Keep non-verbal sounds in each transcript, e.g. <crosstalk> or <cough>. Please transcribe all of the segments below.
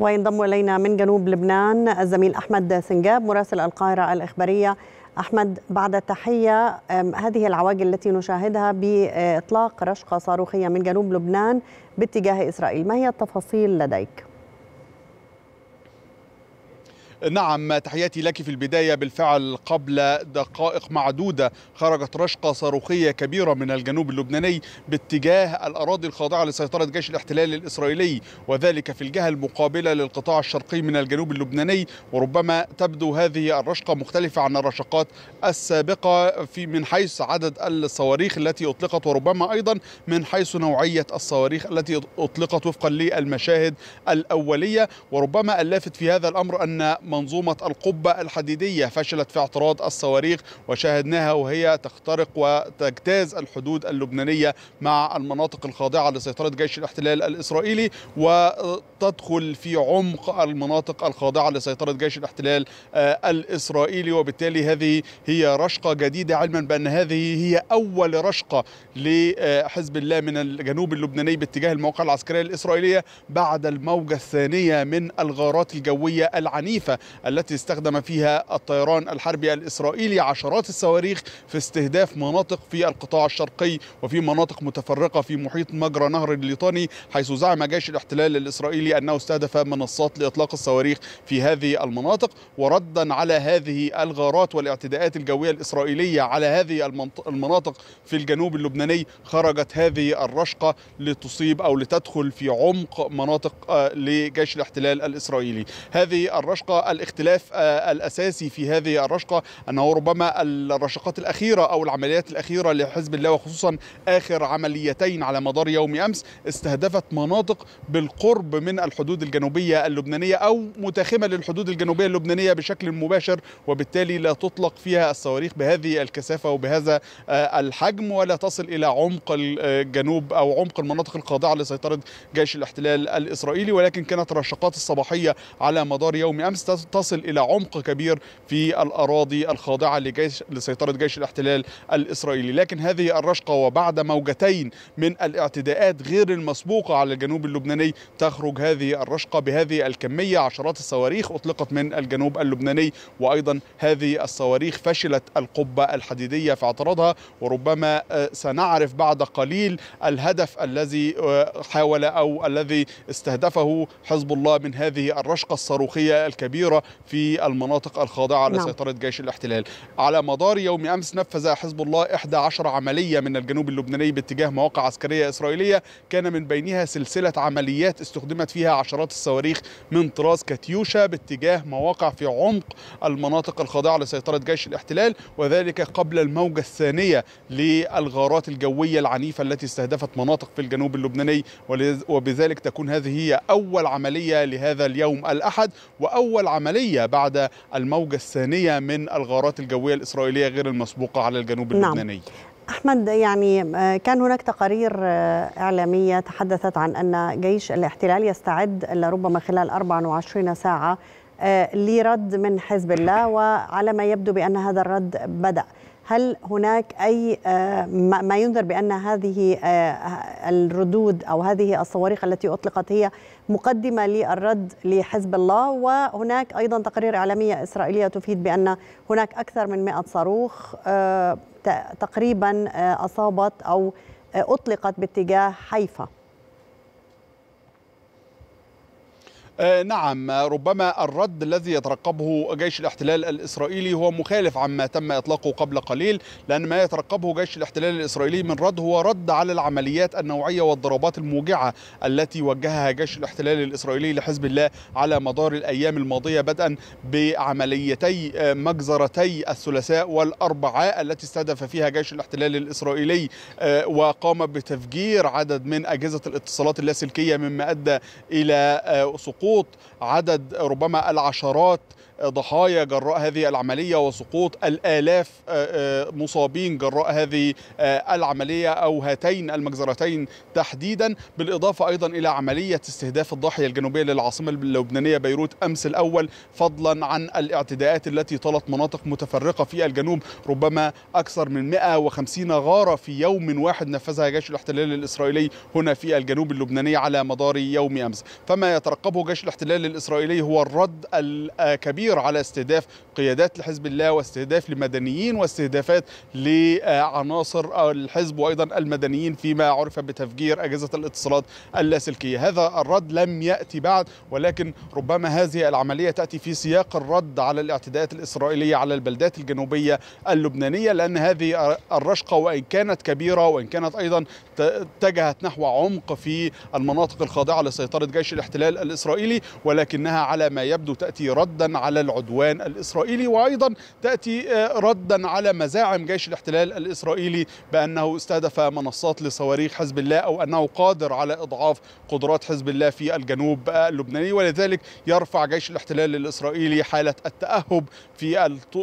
وينضم الينا من جنوب لبنان الزميل احمد سنجاب مراسل القاهره الاخباريه احمد بعد التحيه هذه العواجل التي نشاهدها باطلاق رشقه صاروخيه من جنوب لبنان باتجاه اسرائيل ما هي التفاصيل لديك؟ نعم تحياتي لك في البداية بالفعل قبل دقائق معدودة خرجت رشقة صاروخية كبيرة من الجنوب اللبناني باتجاه الأراضي الخاضعة لسيطرة جيش الاحتلال الإسرائيلي وذلك في الجهة المقابلة للقطاع الشرقي من الجنوب اللبناني وربما تبدو هذه الرشقة مختلفة عن الرشقات السابقة في من حيث عدد الصواريخ التي أطلقت وربما أيضا من حيث نوعية الصواريخ التي أطلقت وفقا للمشاهد الأولية وربما اللافت في هذا الأمر أن منظومة القبة الحديدية فشلت في اعتراض الصواريخ وشاهدناها وهي تخترق وتجتاز الحدود اللبنانية مع المناطق الخاضعة لسيطرة جيش الاحتلال الإسرائيلي وتدخل في عمق المناطق الخاضعة لسيطرة جيش الاحتلال آه، الإسرائيلي وبالتالي هذه هي رشقة جديدة علما بأن هذه هي أول رشقة لحزب الله من الجنوب اللبناني باتجاه المواقع العسكرية الإسرائيلية بعد الموجة الثانية من الغارات الجوية العنيفة التي استخدم فيها الطيران الحربي الإسرائيلي عشرات الصواريخ في استهداف مناطق في القطاع الشرقي وفي مناطق متفرقة في محيط مجرى نهر الليطاني حيث زعم جيش الاحتلال الإسرائيلي أنه استهدف منصات لإطلاق الصواريخ في هذه المناطق وردا على هذه الغارات والاعتداءات الجوية الإسرائيلية على هذه المناطق في الجنوب اللبناني خرجت هذه الرشقة لتصيب أو لتدخل في عمق مناطق آه، لجيش الاحتلال الإسرائيلي هذه الرشقة الاختلاف آه، الاساسي في هذه الرشقه انه ربما الرشقات الاخيره او العمليات الاخيره لحزب الله وخصوصا اخر عمليتين على مدار يوم امس استهدفت مناطق بالقرب من الحدود الجنوبيه اللبنانيه او متاخمه للحدود الجنوبيه اللبنانيه بشكل مباشر وبالتالي لا تطلق فيها الصواريخ بهذه الكثافه وبهذا آه، الحجم ولا تصل الى عمق الجنوب آه، او عمق المناطق الخاضعه لسيطره جيش الاحتلال الاسرائيلي ولكن كانت الرشقات الصباحيه على مدار يوم امس تصل إلى عمق كبير في الأراضي الخاضعة لجيش لسيطرة جيش الاحتلال الإسرائيلي لكن هذه الرشقة وبعد موجتين من الاعتداءات غير المسبوقة على الجنوب اللبناني تخرج هذه الرشقة بهذه الكمية عشرات الصواريخ أطلقت من الجنوب اللبناني وأيضا هذه الصواريخ فشلت القبة الحديدية في اعتراضها وربما آه، سنعرف بعد قليل الهدف الذي آه، حاول أو الذي استهدفه حزب الله من هذه الرشقة الصاروخية الكبيرة خطيرة في المناطق الخاضعة نعم. لسيطرة جيش الاحتلال على مدار يوم أمس نفذ حزب الله 11 عملية من الجنوب اللبناني باتجاه مواقع عسكرية إسرائيلية كان من بينها سلسلة عمليات استخدمت فيها عشرات الصواريخ من طراز كاتيوشا باتجاه مواقع في عمق المناطق الخاضعة لسيطرة جيش الاحتلال وذلك قبل الموجة الثانية للغارات الجوية العنيفة التي استهدفت مناطق في الجنوب اللبناني وبذلك تكون هذه هي أول عملية لهذا اليوم الأحد وأول عملية بعد الموجة الثانية من الغارات الجوية الإسرائيلية غير المسبوقة على الجنوب نعم. اللبناني نعم. احمد يعني آه، كان هناك تقارير آه، اعلاميه تحدثت عن ان جيش الاحتلال يستعد لربما خلال 24 ساعه آه، لرد من حزب الله وعلى ما يبدو بان هذا الرد بدا هل هناك أي آه، ما ينذر بأن هذه آه، الردود أو هذه الصواريخ التي أطلقت هي مقدمة للرد لحزب الله وهناك أيضا تقارير إعلامية إسرائيلية تفيد بأن هناك أكثر من 100 صاروخ آه، تقريبا أصابت أو أطلقت باتجاه حيفا آه، نعم ربما الرد الذي يترقبه جيش الاحتلال الاسرائيلي هو مخالف عما تم اطلاقه قبل قليل لان ما يترقبه جيش الاحتلال الاسرائيلي من رد هو رد على العمليات النوعيه والضربات الموجعه التي وجهها جيش الاحتلال الاسرائيلي لحزب الله على مدار الايام الماضيه بدءا بعمليتي آه، مجزرتي الثلاثاء والاربعاء التي استهدف فيها جيش الاحتلال الاسرائيلي آه، وقام بتفجير عدد من اجهزه الاتصالات اللاسلكيه مما ادى الى سقوط سقوط عدد ربما العشرات ضحايا جراء هذه العملية وسقوط الآلاف آه، آه، مصابين جراء هذه آه، العملية أو هاتين المجزرتين تحديدا بالإضافة أيضا إلى عملية استهداف الضاحية الجنوبية للعاصمة اللبنانية بيروت أمس الأول فضلا عن الاعتداءات التي طالت مناطق متفرقة في الجنوب ربما أكثر من 150 غارة في يوم واحد نفذها جيش الاحتلال الإسرائيلي هنا في الجنوب اللبناني على مدار يوم أمس فما يترقبه جيش الاحتلال الإسرائيلي هو الرد الكبير كبير على استهداف قيادات لحزب الله واستهداف لمدنيين واستهدافات لعناصر الحزب وايضا المدنيين فيما عرف بتفجير اجهزه الاتصالات اللاسلكيه، هذا الرد لم ياتي بعد ولكن ربما هذه العمليه تاتي في سياق الرد على الاعتداءات الاسرائيليه على البلدات الجنوبيه اللبنانيه لان هذه الرشقه وان كانت كبيره وان كانت ايضا اتجهت نحو عمق في المناطق الخاضعه لسيطره جيش الاحتلال الاسرائيلي ولكنها على ما يبدو تاتي ردا على على العدوان الإسرائيلي وأيضا تأتي آه، ردا على مزاعم جيش الاحتلال الإسرائيلي بأنه استهدف منصات لصواريخ حزب الله أو أنه قادر على إضعاف قدرات حزب الله في الجنوب آه، اللبناني ولذلك يرفع جيش الاحتلال الإسرائيلي حالة التأهب في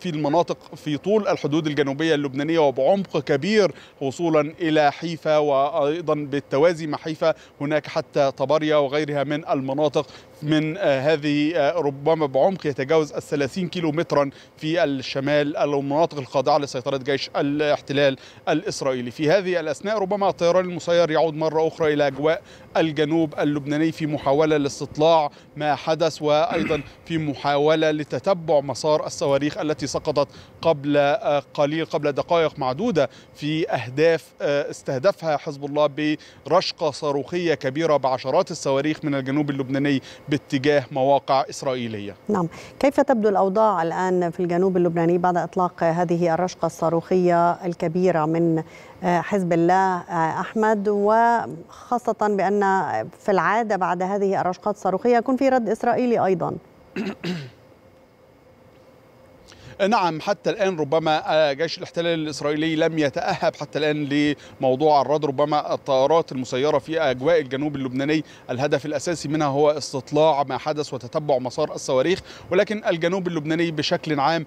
في المناطق في طول الحدود الجنوبية اللبنانية وبعمق كبير وصولا إلى حيفا وأيضا بالتوازي مع حيفا هناك حتى طبريا وغيرها من المناطق من آه، هذه آه، ربما بعمق يتجاوز ال 30 كيلو مترا في الشمال المناطق الخاضعه لسيطره جيش الاحتلال الاسرائيلي في هذه الاثناء ربما الطيران المسير يعود مره اخرى الى اجواء الجنوب اللبناني في محاوله لاستطلاع ما حدث وايضا في محاوله لتتبع مسار الصواريخ التي سقطت قبل آه، قليل قبل دقائق معدوده في اهداف استهدفها حزب الله برشقه صاروخيه كبيره بعشرات الصواريخ من الجنوب اللبناني باتجاه مواقع إسرائيلية نعم كيف تبدو الأوضاع الآن في الجنوب اللبناني بعد إطلاق هذه الرشقة الصاروخية الكبيرة من حزب الله أحمد وخاصة بأن في العادة بعد هذه الرشقات الصاروخية يكون في رد إسرائيلي أيضا <coughs> آه، نعم حتى الآن ربما آه، جيش الاحتلال الإسرائيلي لم يتأهب حتى الآن لموضوع الرد ربما الطائرات المسيرة في أجواء الجنوب اللبناني الهدف الأساسي منها هو استطلاع ما حدث وتتبع مسار الصواريخ ولكن الجنوب اللبناني بشكل عام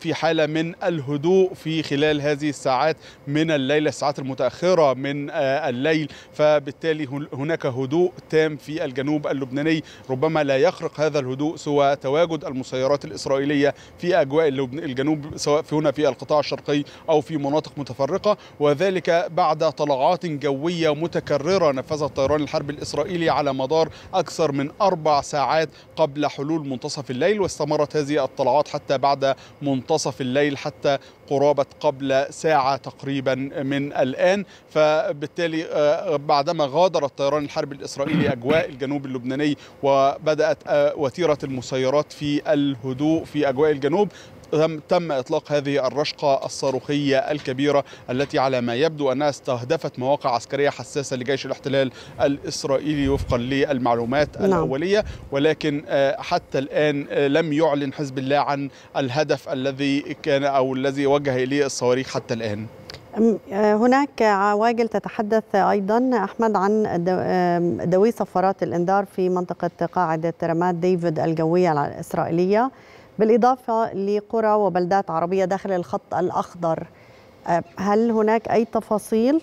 في حالة من الهدوء في خلال هذه الساعات من الليلة الساعات المتأخرة من آه، الليل فبالتالي هناك هدوء تام في الجنوب اللبناني ربما لا يخرق هذا الهدوء سوى تواجد المسيرات الإسرائيلية في أجواء اللبناني. الجنوب سواء في هنا في القطاع الشرقي أو في مناطق متفرقة وذلك بعد طلعات جوية متكررة نفذها طيران الحرب الإسرائيلي على مدار أكثر من أربع ساعات قبل حلول منتصف الليل واستمرت هذه الطلعات حتى بعد منتصف الليل حتى قرابة قبل ساعة تقريبا من الآن فبالتالي آه، بعدما غادر الطيران الحرب الإسرائيلي أجواء الجنوب اللبناني وبدأت آه، وتيرة المسيرات في الهدوء في أجواء الجنوب تم, تم إطلاق هذه الرشقة الصاروخية الكبيرة التي على ما يبدو أنها استهدفت مواقع عسكرية حساسة لجيش الاحتلال الإسرائيلي وفقا للمعلومات نعم. الأولية ولكن آه، حتى الآن آه، لم يعلن حزب الله عن الهدف الذي كان أو الذي وجه إليه الصواريخ حتى الآن آه، هناك عواجل تتحدث ايضا احمد عن دوي صفارات الانذار في منطقه قاعده رماد ديفيد الجويه الاسرائيليه بالإضافة لقرى وبلدات عربية داخل الخط الأخضر هل هناك أي تفاصيل؟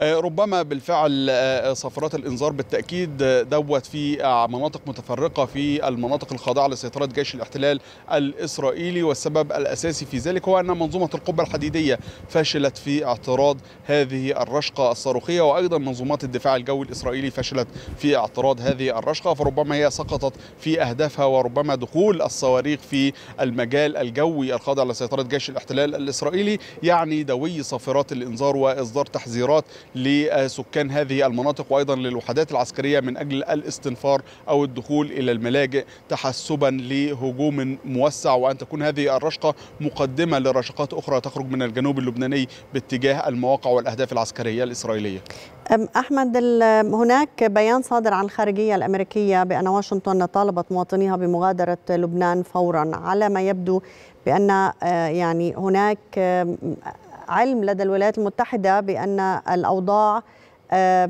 آه، ربما بالفعل آه، آه، صفرات الانذار بالتاكيد دوت في مناطق متفرقه في المناطق الخاضعه لسيطره جيش الاحتلال الاسرائيلي والسبب الاساسي في ذلك هو ان منظومه القبه الحديديه فشلت في اعتراض هذه الرشقه الصاروخيه وايضا منظومات الدفاع الجوي الاسرائيلي فشلت في اعتراض هذه الرشقه فربما هي سقطت في اهدافها وربما دخول الصواريخ في المجال الجوي الخاضع لسيطره جيش الاحتلال الاسرائيلي يعني دوي صافرات الانذار واصدار تحذيرات لسكان هذه المناطق وايضا للوحدات العسكريه من اجل الاستنفار او الدخول الى الملاجئ تحسبا لهجوم موسع وان تكون هذه الرشقه مقدمه لرشقات اخرى تخرج من الجنوب اللبناني باتجاه المواقع والاهداف العسكريه الاسرائيليه. احمد هناك بيان صادر عن الخارجيه الامريكيه بان واشنطن طالبت مواطنيها بمغادره لبنان فورا على ما يبدو بان آه، يعني هناك علم لدى الولايات المتحدة بأن الأوضاع آه،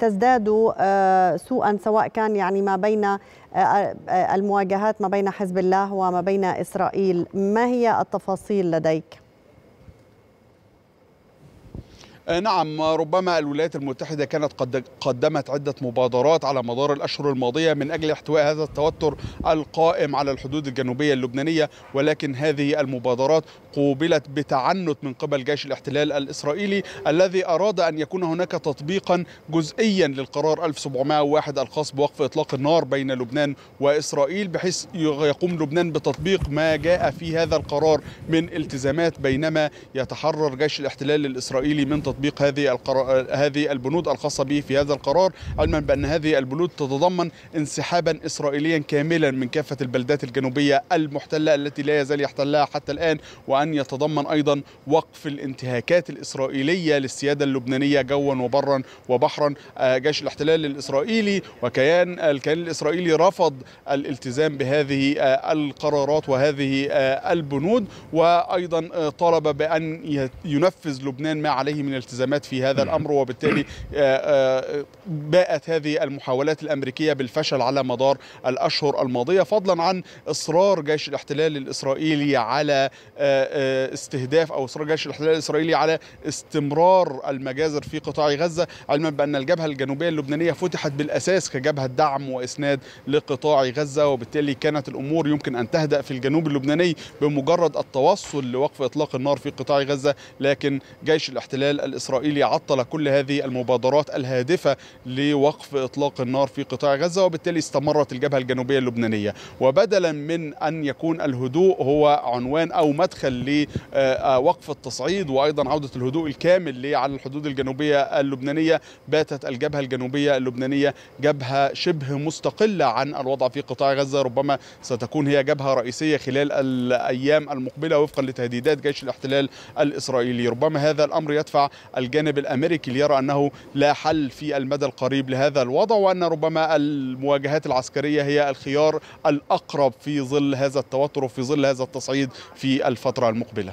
تزداد آه، سوءا سواء كان يعني ما بين آه، المواجهات ما بين حزب الله وما بين إسرائيل ما هي التفاصيل لديك؟ آه، نعم ربما الولايات المتحدة كانت قد قدمت عدة مبادرات على مدار الأشهر الماضية من أجل احتواء هذا التوتر القائم على الحدود الجنوبية اللبنانية ولكن هذه المبادرات قوبلت بتعنت من قبل جيش الاحتلال الإسرائيلي الذي أراد أن يكون هناك تطبيقا جزئيا للقرار 1701 الخاص بوقف إطلاق النار بين لبنان وإسرائيل بحيث يقوم لبنان بتطبيق ما جاء في هذا القرار من التزامات بينما يتحرر جيش الاحتلال الإسرائيلي من تطبيق تطبيق هذه القرار هذه البنود الخاصه به في هذا القرار علما بان هذه البنود تتضمن انسحابا اسرائيليا كاملا من كافه البلدات الجنوبيه المحتله التي لا يزال يحتلها حتى الان وان يتضمن ايضا وقف الانتهاكات الاسرائيليه للسياده اللبنانيه جوا وبرا وبحرا آه، جيش الاحتلال الاسرائيلي وكيان الكيان الاسرائيلي رفض الالتزام بهذه آه، القرارات وهذه آه، البنود وايضا طالب بان ينفذ لبنان ما عليه من والتزامات في هذا نعم. الامر وبالتالي آه، آه، باءت هذه المحاولات الامريكيه بالفشل على مدار الاشهر الماضيه فضلا عن اصرار جيش الاحتلال الاسرائيلي على آه، استهداف او اصرار جيش الاحتلال الاسرائيلي على استمرار المجازر في قطاع غزه علما بان الجبهه الجنوبيه اللبنانيه فتحت بالاساس كجبهه دعم واسناد لقطاع غزه وبالتالي كانت الامور يمكن ان تهدا في الجنوب اللبناني بمجرد التوصل لوقف اطلاق النار في قطاع غزه لكن جيش الاحتلال الإسرائيلي عطل كل هذه المبادرات الهادفة لوقف إطلاق النار في قطاع غزة وبالتالي استمرت الجبهة الجنوبية اللبنانية وبدلا من أن يكون الهدوء هو عنوان أو مدخل لوقف التصعيد وأيضا عودة الهدوء الكامل على الحدود الجنوبية اللبنانية باتت الجبهة الجنوبية اللبنانية جبهة شبه مستقلة عن الوضع في قطاع غزة ربما ستكون هي جبهة رئيسية خلال الأيام المقبلة وفقا لتهديدات جيش الاحتلال الإسرائيلي ربما هذا الأمر يدفع الجانب الامريكي ليرى انه لا حل في المدى القريب لهذا الوضع وان ربما المواجهات العسكريه هي الخيار الاقرب في ظل هذا التوتر وفي ظل هذا التصعيد في الفتره المقبله